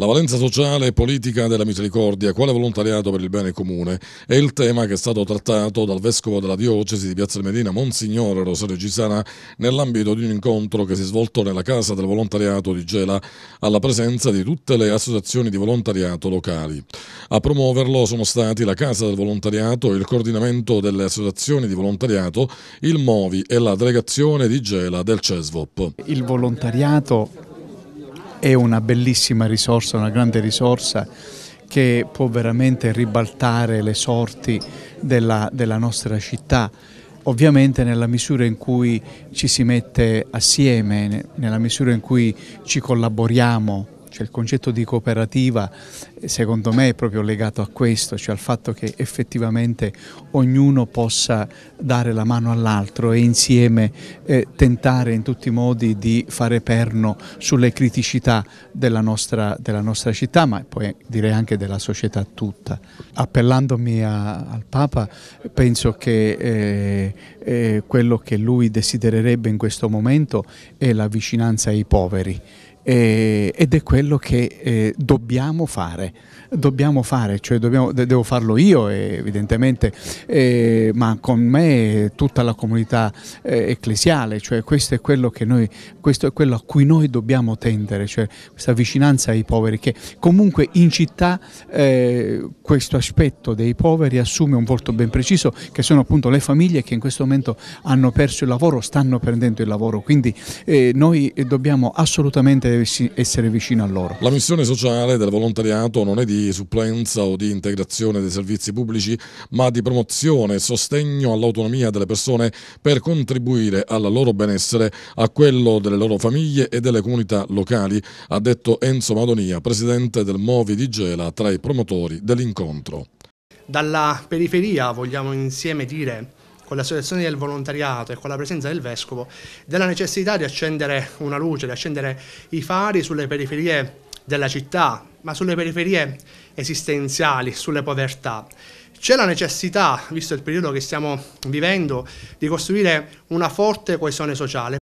La valenza sociale e politica della misericordia quale volontariato per il bene comune è il tema che è stato trattato dal vescovo della diocesi di Piazza Medina, Monsignore Rosario Gisana, nell'ambito di un incontro che si è svolto nella Casa del Volontariato di Gela alla presenza di tutte le associazioni di volontariato locali. A promuoverlo sono stati la Casa del Volontariato, il coordinamento delle associazioni di volontariato, il MOVI e la delegazione di Gela del CESVOP. Il volontariato è una bellissima risorsa, una grande risorsa che può veramente ribaltare le sorti della, della nostra città ovviamente nella misura in cui ci si mette assieme, nella misura in cui ci collaboriamo cioè il concetto di cooperativa secondo me è proprio legato a questo, cioè al fatto che effettivamente ognuno possa dare la mano all'altro e insieme eh, tentare in tutti i modi di fare perno sulle criticità della nostra, della nostra città, ma poi direi anche della società tutta. Appellandomi a, al Papa penso che eh, eh, quello che lui desidererebbe in questo momento è la vicinanza ai poveri eh, ed è quello che eh, dobbiamo fare, dobbiamo fare, cioè dobbiamo, de devo farlo io evidentemente, eh, ma con me e tutta la comunità eh, ecclesiale, cioè questo è, noi, questo è quello a cui noi dobbiamo tendere, cioè questa vicinanza ai poveri che comunque in città eh, questo aspetto dei poveri assume un volto ben preciso che sono appunto le famiglie che in questo momento hanno perso il lavoro, stanno perdendo il lavoro, quindi eh, noi dobbiamo assolutamente essere, essere vicino a loro. La missione sociale del volontariato non è di supplenza o di integrazione dei servizi pubblici, ma di promozione e sostegno all'autonomia delle persone per contribuire al loro benessere, a quello delle loro famiglie e delle comunità locali, ha detto Enzo Madonia, presidente del Movi di Gela, tra i promotori dell'incontro. Dalla periferia vogliamo insieme dire con le associazioni del volontariato e con la presenza del Vescovo, della necessità di accendere una luce, di accendere i fari sulle periferie della città, ma sulle periferie esistenziali, sulle povertà. C'è la necessità, visto il periodo che stiamo vivendo, di costruire una forte coesione sociale.